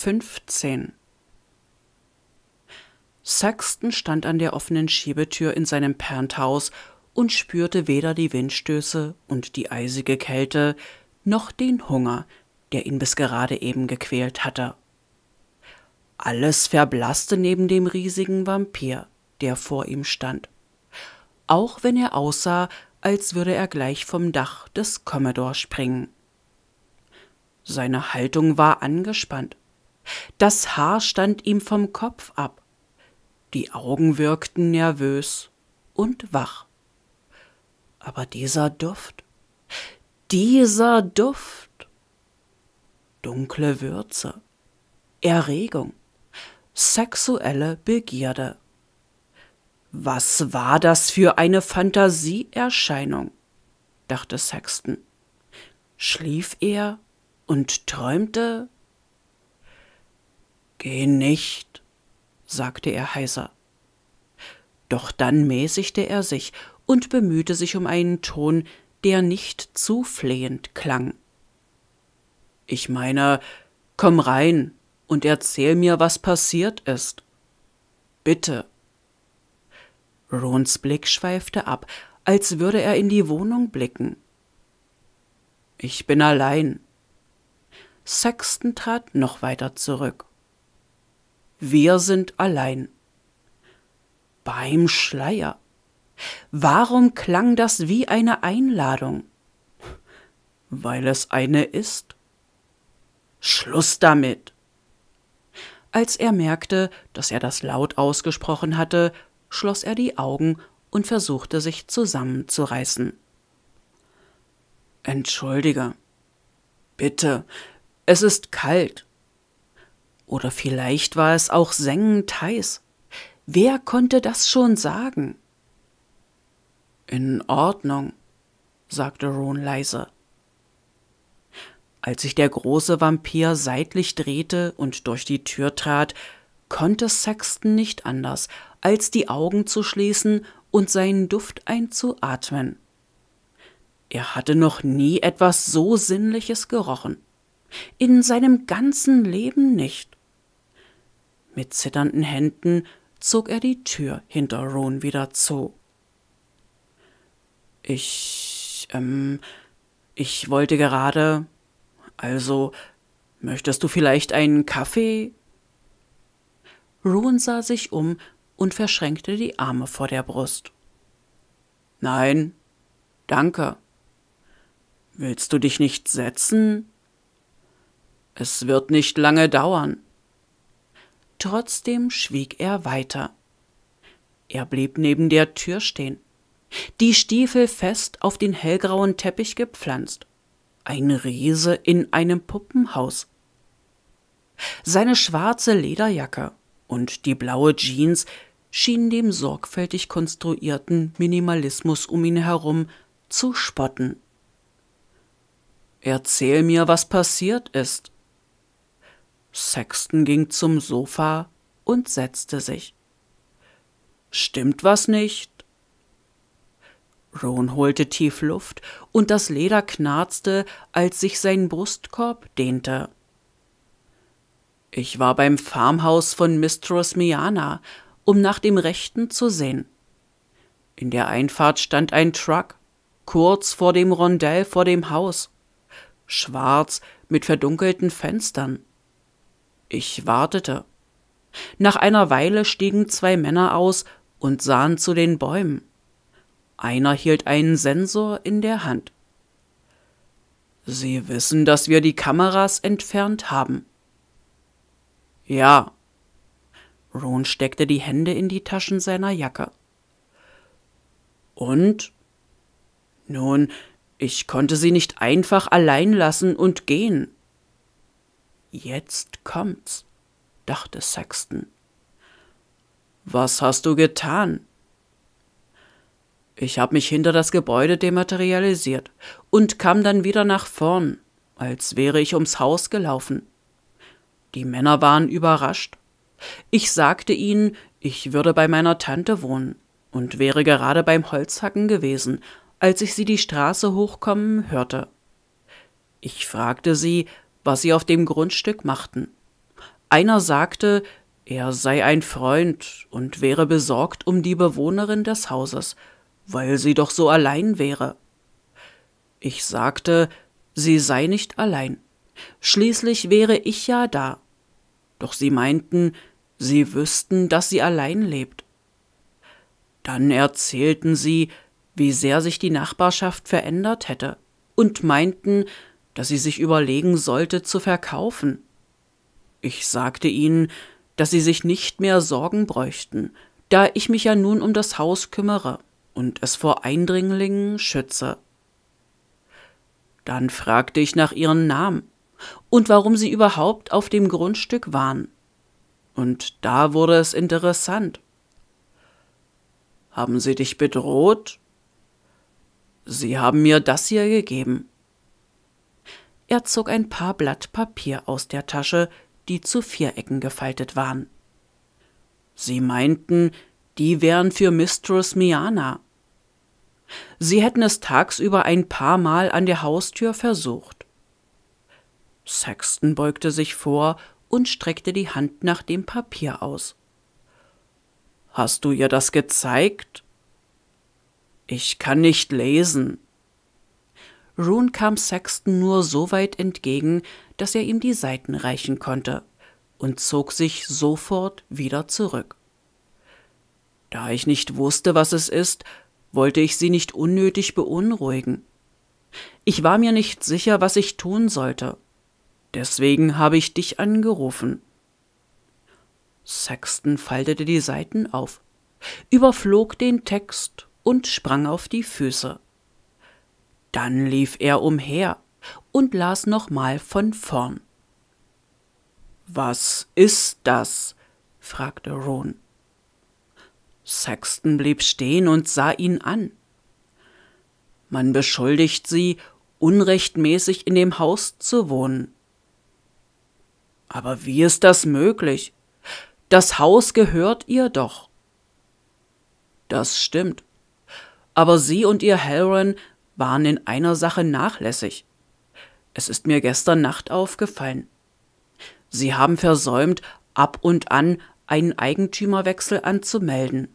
15. Saxton stand an der offenen Schiebetür in seinem Penthouse und spürte weder die Windstöße und die eisige Kälte noch den Hunger, der ihn bis gerade eben gequält hatte. Alles verblasste neben dem riesigen Vampir, der vor ihm stand, auch wenn er aussah, als würde er gleich vom Dach des Commodore springen. Seine Haltung war angespannt, das Haar stand ihm vom Kopf ab. Die Augen wirkten nervös und wach. Aber dieser Duft, dieser Duft. Dunkle Würze, Erregung, sexuelle Begierde. Was war das für eine Fantasieerscheinung? dachte Sexton. Schlief er und träumte Geh nicht, sagte er heiser. Doch dann mäßigte er sich und bemühte sich um einen Ton, der nicht zu flehend klang. Ich meine, komm rein und erzähl mir, was passiert ist. Bitte. Rons Blick schweifte ab, als würde er in die Wohnung blicken. Ich bin allein. Sexton trat noch weiter zurück. Wir sind allein. Beim Schleier. Warum klang das wie eine Einladung? Weil es eine ist. Schluss damit. Als er merkte, dass er das laut ausgesprochen hatte, schloss er die Augen und versuchte sich zusammenzureißen. Entschuldige. Bitte, es ist kalt. Oder vielleicht war es auch sengend heiß. Wer konnte das schon sagen? In Ordnung, sagte Ron leise. Als sich der große Vampir seitlich drehte und durch die Tür trat, konnte Sexton nicht anders, als die Augen zu schließen und seinen Duft einzuatmen. Er hatte noch nie etwas so Sinnliches gerochen. In seinem ganzen Leben nicht. Mit zitternden Händen zog er die Tür hinter Ron wieder zu. Ich, ähm, ich wollte gerade. Also, möchtest du vielleicht einen Kaffee? Ron sah sich um und verschränkte die Arme vor der Brust. Nein, danke. Willst du dich nicht setzen? Es wird nicht lange dauern. Trotzdem schwieg er weiter. Er blieb neben der Tür stehen, die Stiefel fest auf den hellgrauen Teppich gepflanzt. Ein Riese in einem Puppenhaus. Seine schwarze Lederjacke und die blaue Jeans schienen dem sorgfältig konstruierten Minimalismus um ihn herum zu spotten. Erzähl mir, was passiert ist, Sexton ging zum Sofa und setzte sich. Stimmt was nicht? Ron holte tief Luft und das Leder knarzte, als sich sein Brustkorb dehnte. Ich war beim Farmhaus von Mistress Miana, um nach dem Rechten zu sehen. In der Einfahrt stand ein Truck, kurz vor dem Rondell vor dem Haus, schwarz mit verdunkelten Fenstern. Ich wartete. Nach einer Weile stiegen zwei Männer aus und sahen zu den Bäumen. Einer hielt einen Sensor in der Hand. Sie wissen, dass wir die Kameras entfernt haben. Ja. Ron steckte die Hände in die Taschen seiner Jacke. Und? Nun, ich konnte sie nicht einfach allein lassen und gehen. Jetzt kommt's, dachte Sexton. Was hast du getan? Ich habe mich hinter das Gebäude dematerialisiert und kam dann wieder nach vorn, als wäre ich ums Haus gelaufen. Die Männer waren überrascht. Ich sagte ihnen, ich würde bei meiner Tante wohnen und wäre gerade beim Holzhacken gewesen, als ich sie die Straße hochkommen hörte. Ich fragte sie, was sie auf dem Grundstück machten. Einer sagte, er sei ein Freund und wäre besorgt um die Bewohnerin des Hauses, weil sie doch so allein wäre. Ich sagte, sie sei nicht allein. Schließlich wäre ich ja da. Doch sie meinten, sie wüssten, dass sie allein lebt. Dann erzählten sie, wie sehr sich die Nachbarschaft verändert hätte, und meinten, dass sie sich überlegen sollte, zu verkaufen. Ich sagte ihnen, dass sie sich nicht mehr Sorgen bräuchten, da ich mich ja nun um das Haus kümmere und es vor Eindringlingen schütze. Dann fragte ich nach ihren Namen und warum sie überhaupt auf dem Grundstück waren. Und da wurde es interessant. Haben sie dich bedroht? Sie haben mir das hier gegeben. Er zog ein paar Blatt Papier aus der Tasche, die zu Vierecken gefaltet waren. Sie meinten, die wären für Mistress Miana. Sie hätten es tagsüber ein paar Mal an der Haustür versucht. Sexton beugte sich vor und streckte die Hand nach dem Papier aus. Hast du ihr das gezeigt? Ich kann nicht lesen. Roon kam Sexton nur so weit entgegen, dass er ihm die Seiten reichen konnte und zog sich sofort wieder zurück. Da ich nicht wusste, was es ist, wollte ich sie nicht unnötig beunruhigen. Ich war mir nicht sicher, was ich tun sollte. Deswegen habe ich dich angerufen. Sexton faltete die Seiten auf, überflog den Text und sprang auf die Füße. Dann lief er umher und las nochmal von vorn. Was ist das? fragte Ron. Sexton blieb stehen und sah ihn an. Man beschuldigt sie, unrechtmäßig in dem Haus zu wohnen. Aber wie ist das möglich? Das Haus gehört ihr doch. Das stimmt. Aber sie und ihr Halron waren in einer Sache nachlässig. Es ist mir gestern Nacht aufgefallen. Sie haben versäumt, ab und an einen Eigentümerwechsel anzumelden.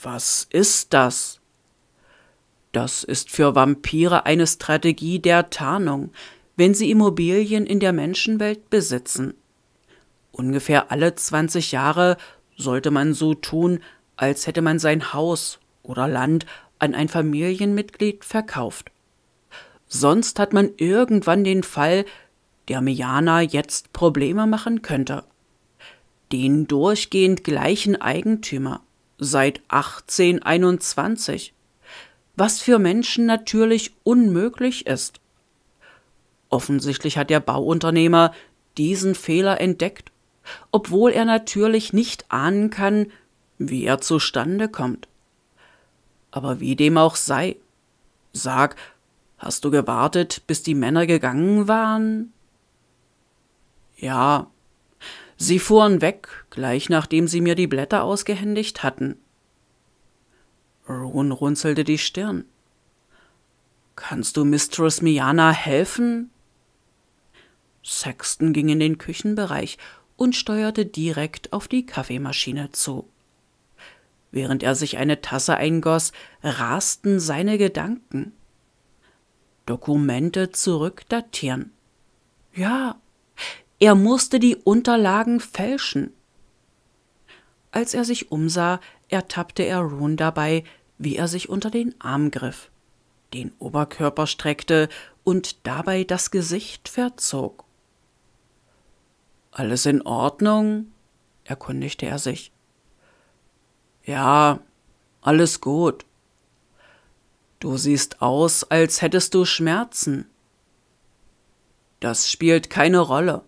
Was ist das? Das ist für Vampire eine Strategie der Tarnung, wenn sie Immobilien in der Menschenwelt besitzen. Ungefähr alle 20 Jahre sollte man so tun, als hätte man sein Haus oder Land an ein Familienmitglied verkauft. Sonst hat man irgendwann den Fall, der Miana jetzt Probleme machen könnte. Den durchgehend gleichen Eigentümer seit 1821, was für Menschen natürlich unmöglich ist. Offensichtlich hat der Bauunternehmer diesen Fehler entdeckt, obwohl er natürlich nicht ahnen kann, wie er zustande kommt. Aber wie dem auch sei. Sag, hast du gewartet, bis die Männer gegangen waren? Ja. Sie fuhren weg, gleich nachdem sie mir die Blätter ausgehändigt hatten. Rune runzelte die Stirn. Kannst du Mistress Miana helfen? Sexton ging in den Küchenbereich und steuerte direkt auf die Kaffeemaschine zu. Während er sich eine Tasse eingoss, rasten seine Gedanken. Dokumente zurückdatieren. Ja, er musste die Unterlagen fälschen. Als er sich umsah, ertappte er Rune dabei, wie er sich unter den Arm griff, den Oberkörper streckte und dabei das Gesicht verzog. Alles in Ordnung? erkundigte er sich. Ja, alles gut. Du siehst aus, als hättest du Schmerzen. Das spielt keine Rolle.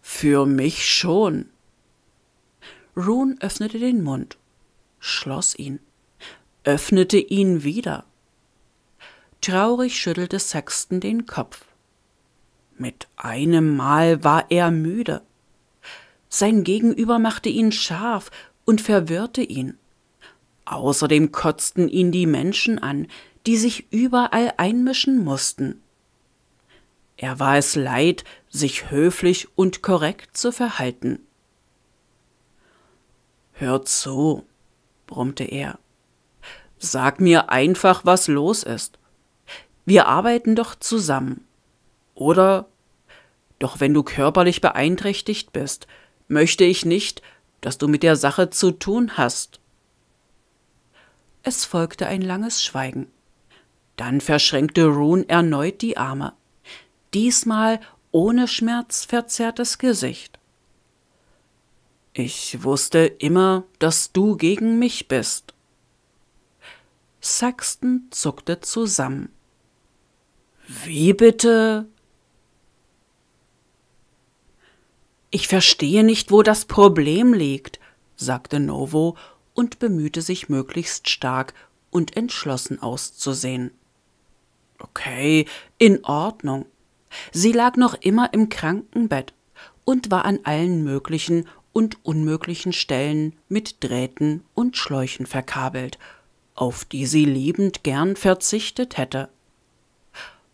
Für mich schon. Rune öffnete den Mund, schloss ihn, öffnete ihn wieder. Traurig schüttelte Sexton den Kopf. Mit einem Mal war er müde. Sein Gegenüber machte ihn scharf und verwirrte ihn. Außerdem kotzten ihn die Menschen an, die sich überall einmischen mussten. Er war es leid, sich höflich und korrekt zu verhalten. Hör zu, brummte er. Sag mir einfach, was los ist. Wir arbeiten doch zusammen. Oder? Doch wenn du körperlich beeinträchtigt bist, möchte ich nicht, dass du mit der Sache zu tun hast. Es folgte ein langes Schweigen. Dann verschränkte Rune erneut die Arme, diesmal ohne schmerzverzerrtes Gesicht. Ich wusste immer, dass du gegen mich bist. Saxton zuckte zusammen. Wie bitte? Ich verstehe nicht, wo das Problem liegt, sagte Novo und bemühte sich möglichst stark und entschlossen auszusehen. Okay, in Ordnung. Sie lag noch immer im Krankenbett und war an allen möglichen und unmöglichen Stellen mit Drähten und Schläuchen verkabelt, auf die sie liebend gern verzichtet hätte.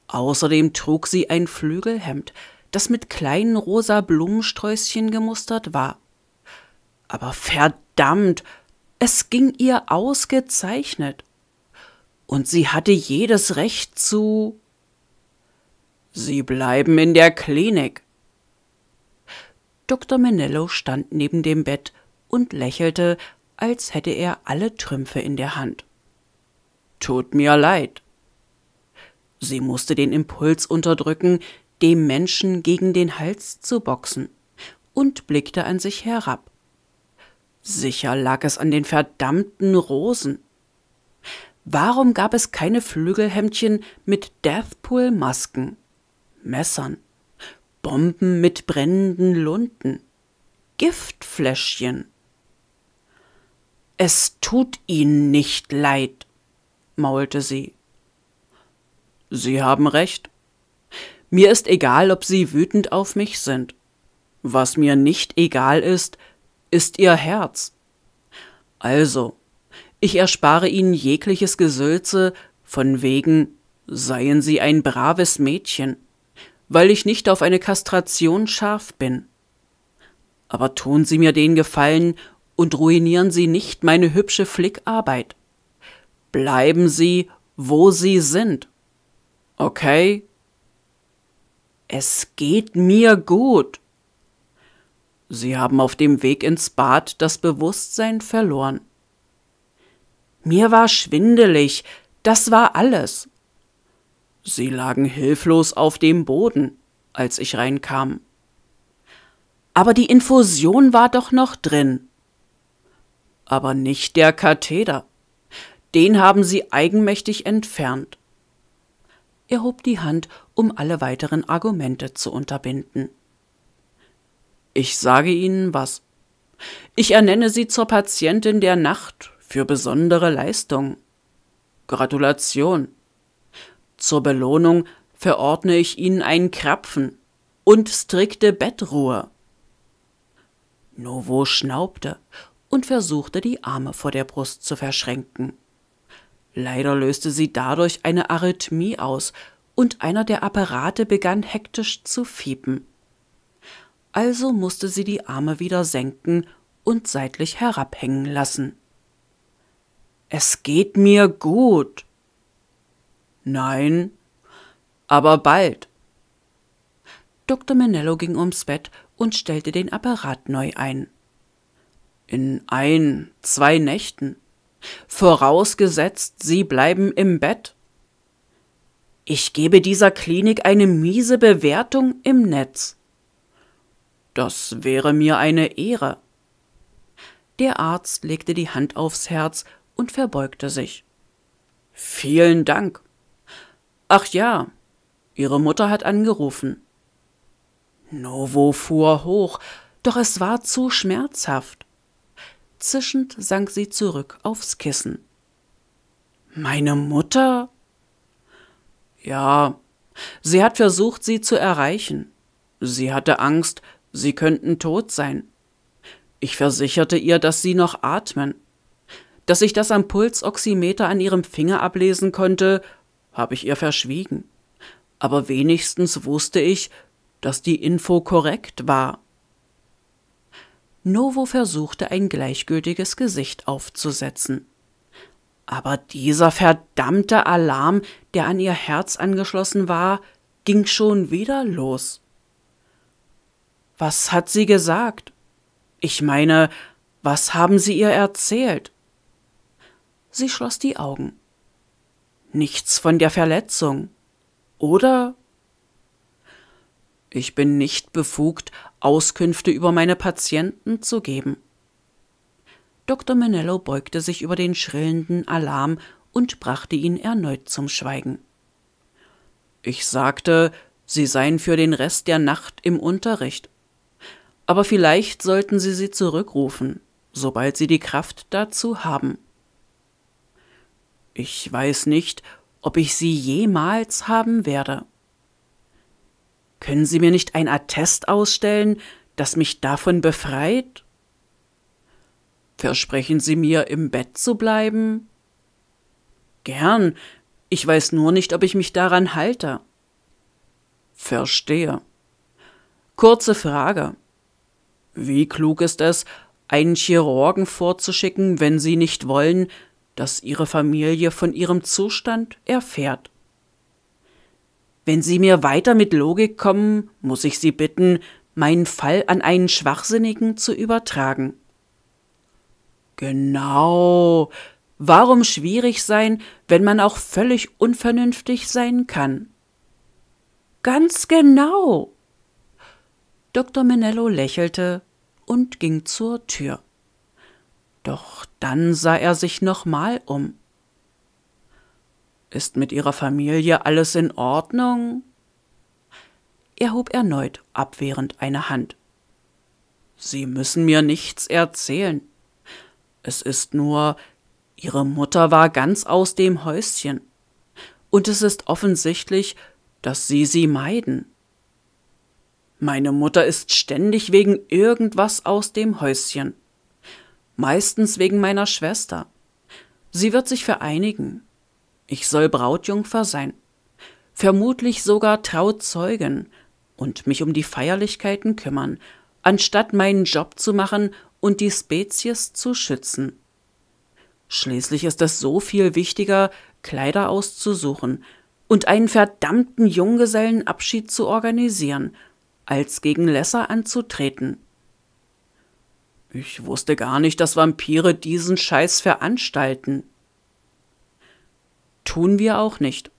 Außerdem trug sie ein Flügelhemd, das mit kleinen rosa Blumensträußchen gemustert war. Aber verdammt, es ging ihr ausgezeichnet. Und sie hatte jedes Recht zu. Sie bleiben in der Klinik. Dr. Menello stand neben dem Bett und lächelte, als hätte er alle Trümpfe in der Hand. Tut mir leid. Sie musste den Impuls unterdrücken, dem Menschen gegen den Hals zu boxen, und blickte an sich herab. Sicher lag es an den verdammten Rosen. Warum gab es keine Flügelhemdchen mit Deathpool-Masken, Messern, Bomben mit brennenden Lunden, Giftfläschchen? Es tut Ihnen nicht leid, maulte sie. Sie haben recht, mir ist egal, ob sie wütend auf mich sind. Was mir nicht egal ist, ist ihr Herz. Also, ich erspare ihnen jegliches Gesülze von wegen seien sie ein braves Mädchen, weil ich nicht auf eine Kastration scharf bin. Aber tun sie mir den Gefallen und ruinieren sie nicht meine hübsche Flickarbeit. Bleiben sie, wo sie sind. Okay, es geht mir gut. Sie haben auf dem Weg ins Bad das Bewusstsein verloren. Mir war schwindelig, das war alles. Sie lagen hilflos auf dem Boden, als ich reinkam. Aber die Infusion war doch noch drin. Aber nicht der Katheter. Den haben sie eigenmächtig entfernt. Er hob die Hand, um alle weiteren Argumente zu unterbinden. Ich sage Ihnen was. Ich ernenne Sie zur Patientin der Nacht für besondere Leistung. Gratulation. Zur Belohnung verordne ich Ihnen einen Krapfen und strikte Bettruhe. Novo schnaubte und versuchte die Arme vor der Brust zu verschränken. Leider löste sie dadurch eine Arrhythmie aus und einer der Apparate begann hektisch zu fiepen. Also musste sie die Arme wieder senken und seitlich herabhängen lassen. Es geht mir gut. Nein, aber bald. Dr. Menello ging ums Bett und stellte den Apparat neu ein. In ein, zwei Nächten vorausgesetzt sie bleiben im Bett? Ich gebe dieser Klinik eine miese Bewertung im Netz. Das wäre mir eine Ehre. Der Arzt legte die Hand aufs Herz und verbeugte sich. Vielen Dank. Ach ja, Ihre Mutter hat angerufen. Novo fuhr hoch, doch es war zu schmerzhaft. Zischend sank sie zurück aufs Kissen. Meine Mutter? Ja, sie hat versucht, sie zu erreichen. Sie hatte Angst, sie könnten tot sein. Ich versicherte ihr, dass sie noch atmen. Dass ich das am Pulsoximeter an ihrem Finger ablesen konnte, habe ich ihr verschwiegen. Aber wenigstens wusste ich, dass die Info korrekt war. Novo versuchte ein gleichgültiges Gesicht aufzusetzen. Aber dieser verdammte Alarm, der an ihr Herz angeschlossen war, ging schon wieder los. Was hat sie gesagt? Ich meine, was haben sie ihr erzählt? Sie schloss die Augen. Nichts von der Verletzung. Oder? Ich bin nicht befugt, Auskünfte über meine Patienten zu geben. Dr. Manello beugte sich über den schrillenden Alarm und brachte ihn erneut zum Schweigen. Ich sagte, Sie seien für den Rest der Nacht im Unterricht. Aber vielleicht sollten Sie sie zurückrufen, sobald Sie die Kraft dazu haben. Ich weiß nicht, ob ich sie jemals haben werde. Können Sie mir nicht ein Attest ausstellen, das mich davon befreit? Versprechen Sie mir, im Bett zu bleiben? Gern, ich weiß nur nicht, ob ich mich daran halte. Verstehe. Kurze Frage. Wie klug ist es, einen Chirurgen vorzuschicken, wenn Sie nicht wollen, dass Ihre Familie von Ihrem Zustand erfährt? Wenn Sie mir weiter mit Logik kommen, muss ich Sie bitten, meinen Fall an einen Schwachsinnigen zu übertragen. Genau. Warum schwierig sein, wenn man auch völlig unvernünftig sein kann? Ganz genau. Dr. Menello lächelte und ging zur Tür. Doch dann sah er sich nochmal um. Ist mit Ihrer Familie alles in Ordnung? Er hob erneut abwehrend eine Hand. Sie müssen mir nichts erzählen. Es ist nur, Ihre Mutter war ganz aus dem Häuschen. Und es ist offensichtlich, dass Sie sie meiden. Meine Mutter ist ständig wegen irgendwas aus dem Häuschen. Meistens wegen meiner Schwester. Sie wird sich vereinigen ich soll Brautjungfer sein, vermutlich sogar Trauzeugen und mich um die Feierlichkeiten kümmern, anstatt meinen Job zu machen und die Spezies zu schützen. Schließlich ist es so viel wichtiger, Kleider auszusuchen und einen verdammten Junggesellenabschied zu organisieren, als gegen Lesser anzutreten. Ich wusste gar nicht, dass Vampire diesen Scheiß veranstalten. Tun wir auch nicht.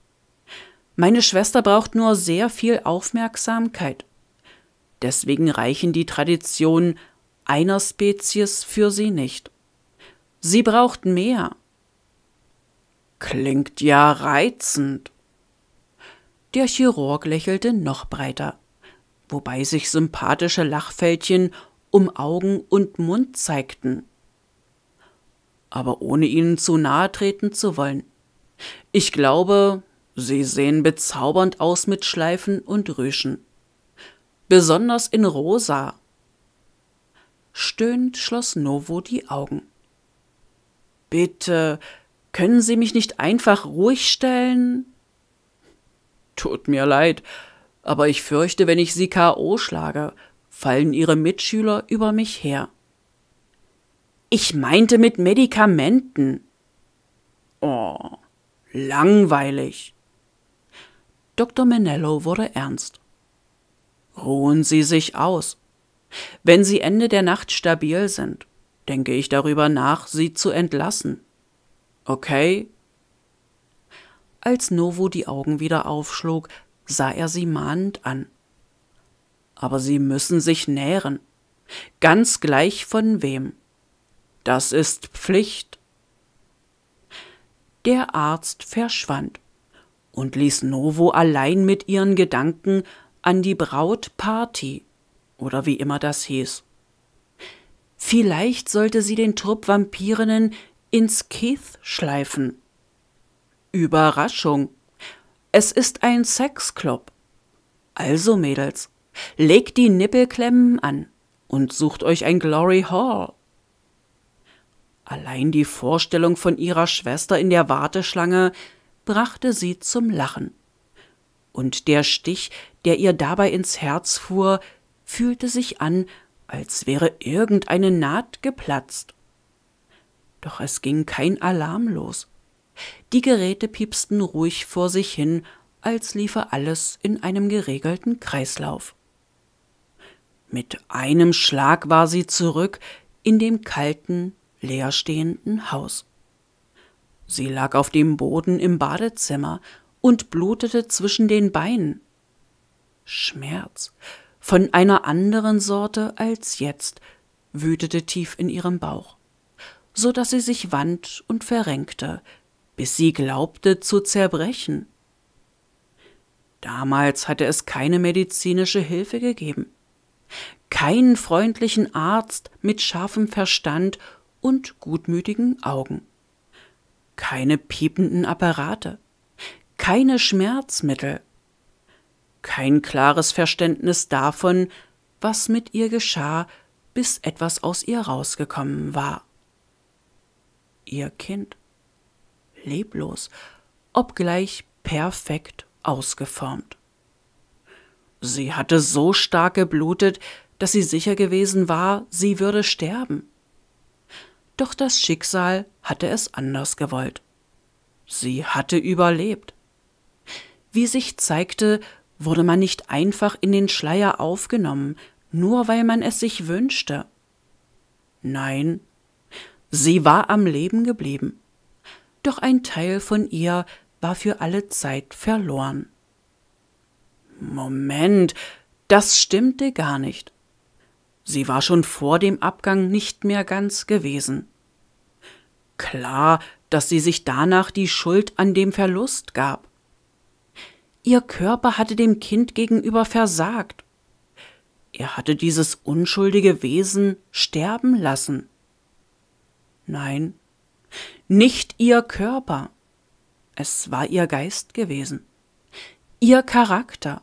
Meine Schwester braucht nur sehr viel Aufmerksamkeit. Deswegen reichen die Traditionen einer Spezies für sie nicht. Sie braucht mehr. Klingt ja reizend. Der Chirurg lächelte noch breiter, wobei sich sympathische Lachfältchen um Augen und Mund zeigten. Aber ohne ihnen zu nahe treten zu wollen. Ich glaube, sie sehen bezaubernd aus mit Schleifen und Rüschen. Besonders in rosa. Stöhnt schloss Novo die Augen. Bitte, können Sie mich nicht einfach ruhig stellen? Tut mir leid, aber ich fürchte, wenn ich Sie K.O. schlage, fallen Ihre Mitschüler über mich her. Ich meinte mit Medikamenten. Oh. Langweilig. Dr. Menello wurde ernst. Ruhen Sie sich aus. Wenn Sie Ende der Nacht stabil sind, denke ich darüber nach, Sie zu entlassen. Okay? Als Novo die Augen wieder aufschlug, sah er sie mahnend an. Aber Sie müssen sich nähren. Ganz gleich von wem. Das ist Pflicht. Der Arzt verschwand und ließ Novo allein mit ihren Gedanken an die Brautparty oder wie immer das hieß. Vielleicht sollte sie den Trupp Vampirinnen ins Keith schleifen. Überraschung. Es ist ein Sexclub. Also, Mädels, legt die Nippelklemmen an und sucht euch ein Glory Hall Allein die Vorstellung von ihrer Schwester in der Warteschlange brachte sie zum Lachen. Und der Stich, der ihr dabei ins Herz fuhr, fühlte sich an, als wäre irgendeine Naht geplatzt. Doch es ging kein Alarm los. Die Geräte piepsten ruhig vor sich hin, als liefe alles in einem geregelten Kreislauf. Mit einem Schlag war sie zurück in dem kalten, leerstehenden Haus. Sie lag auf dem Boden im Badezimmer und blutete zwischen den Beinen. Schmerz, von einer anderen Sorte als jetzt, wütete tief in ihrem Bauch, so dass sie sich wand und verrenkte, bis sie glaubte zu zerbrechen. Damals hatte es keine medizinische Hilfe gegeben, keinen freundlichen Arzt mit scharfem Verstand und gutmütigen Augen. Keine piependen Apparate, keine Schmerzmittel, kein klares Verständnis davon, was mit ihr geschah, bis etwas aus ihr rausgekommen war. Ihr Kind. Leblos, obgleich perfekt ausgeformt. Sie hatte so stark geblutet, dass sie sicher gewesen war, sie würde sterben. Doch das Schicksal hatte es anders gewollt. Sie hatte überlebt. Wie sich zeigte, wurde man nicht einfach in den Schleier aufgenommen, nur weil man es sich wünschte. Nein, sie war am Leben geblieben. Doch ein Teil von ihr war für alle Zeit verloren. Moment, das stimmte gar nicht. Sie war schon vor dem Abgang nicht mehr ganz gewesen. Klar, dass sie sich danach die Schuld an dem Verlust gab. Ihr Körper hatte dem Kind gegenüber versagt. Er hatte dieses unschuldige Wesen sterben lassen. Nein, nicht ihr Körper. Es war ihr Geist gewesen, ihr Charakter,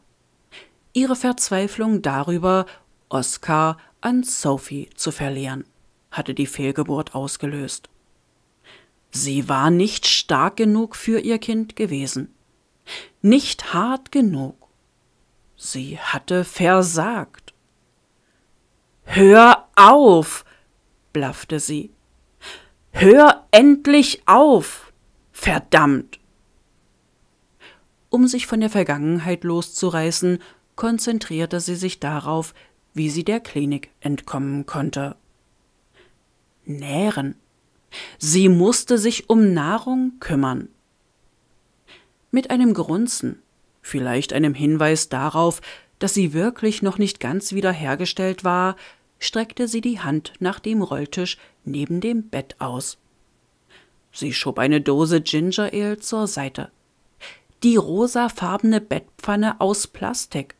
ihre Verzweiflung darüber, Oskar an Sophie zu verlieren, hatte die Fehlgeburt ausgelöst. Sie war nicht stark genug für ihr Kind gewesen, nicht hart genug. Sie hatte versagt. Hör auf, blaffte sie. Hör endlich auf, verdammt! Um sich von der Vergangenheit loszureißen, konzentrierte sie sich darauf, wie sie der Klinik entkommen konnte. Nähren. Sie musste sich um Nahrung kümmern. Mit einem Grunzen, vielleicht einem Hinweis darauf, dass sie wirklich noch nicht ganz wiederhergestellt war, streckte sie die Hand nach dem Rolltisch neben dem Bett aus. Sie schob eine Dose Ginger Ale zur Seite. Die rosafarbene Bettpfanne aus Plastik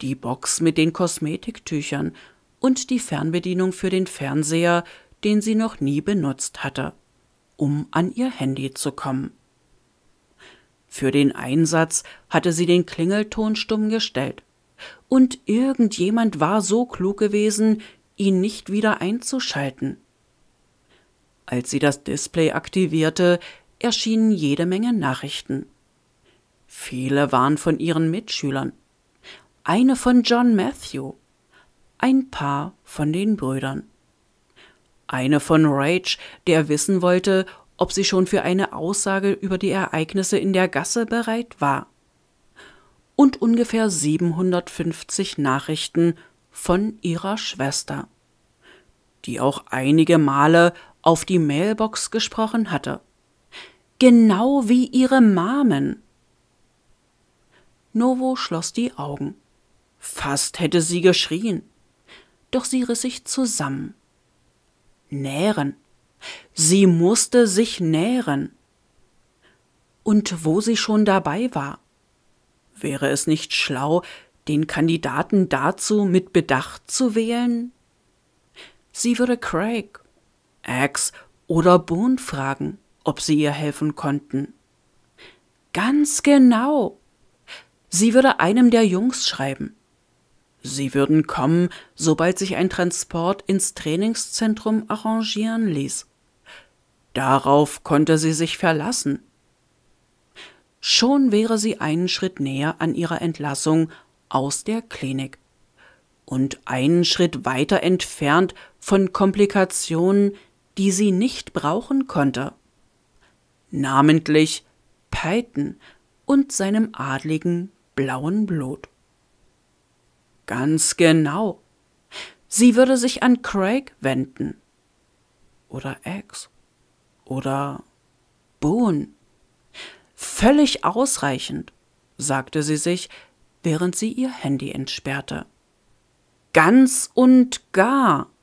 die Box mit den Kosmetiktüchern und die Fernbedienung für den Fernseher, den sie noch nie benutzt hatte, um an ihr Handy zu kommen. Für den Einsatz hatte sie den Klingelton stumm gestellt, und irgendjemand war so klug gewesen, ihn nicht wieder einzuschalten. Als sie das Display aktivierte, erschienen jede Menge Nachrichten. Viele waren von ihren Mitschülern, eine von John Matthew, ein Paar von den Brüdern. Eine von Rage, der wissen wollte, ob sie schon für eine Aussage über die Ereignisse in der Gasse bereit war. Und ungefähr 750 Nachrichten von ihrer Schwester, die auch einige Male auf die Mailbox gesprochen hatte. Genau wie ihre Mamen. Novo schloss die Augen. Fast hätte sie geschrien. Doch sie riss sich zusammen. Nähren. Sie musste sich nähren. Und wo sie schon dabei war. Wäre es nicht schlau, den Kandidaten dazu mit Bedacht zu wählen? Sie würde Craig, Axe oder Boone fragen, ob sie ihr helfen konnten. Ganz genau. Sie würde einem der Jungs schreiben, Sie würden kommen, sobald sich ein Transport ins Trainingszentrum arrangieren ließ. Darauf konnte sie sich verlassen. Schon wäre sie einen Schritt näher an ihrer Entlassung aus der Klinik und einen Schritt weiter entfernt von Komplikationen, die sie nicht brauchen konnte. Namentlich Python und seinem adligen blauen Blut. Ganz genau. Sie würde sich an Craig wenden. Oder Eggs. Oder Boone. Völlig ausreichend, sagte sie sich, während sie ihr Handy entsperrte. Ganz und gar.